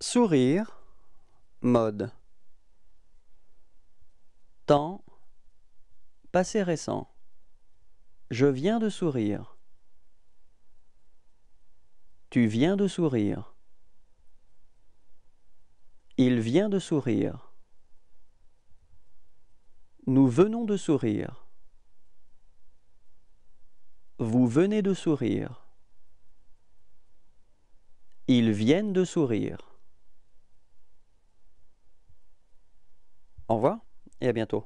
sourire, mode. Temps, passé récent. Je viens de sourire. Tu viens de sourire. Il vient de sourire. Nous venons de sourire. Vous venez de sourire. Ils viennent de sourire. Au revoir et à bientôt.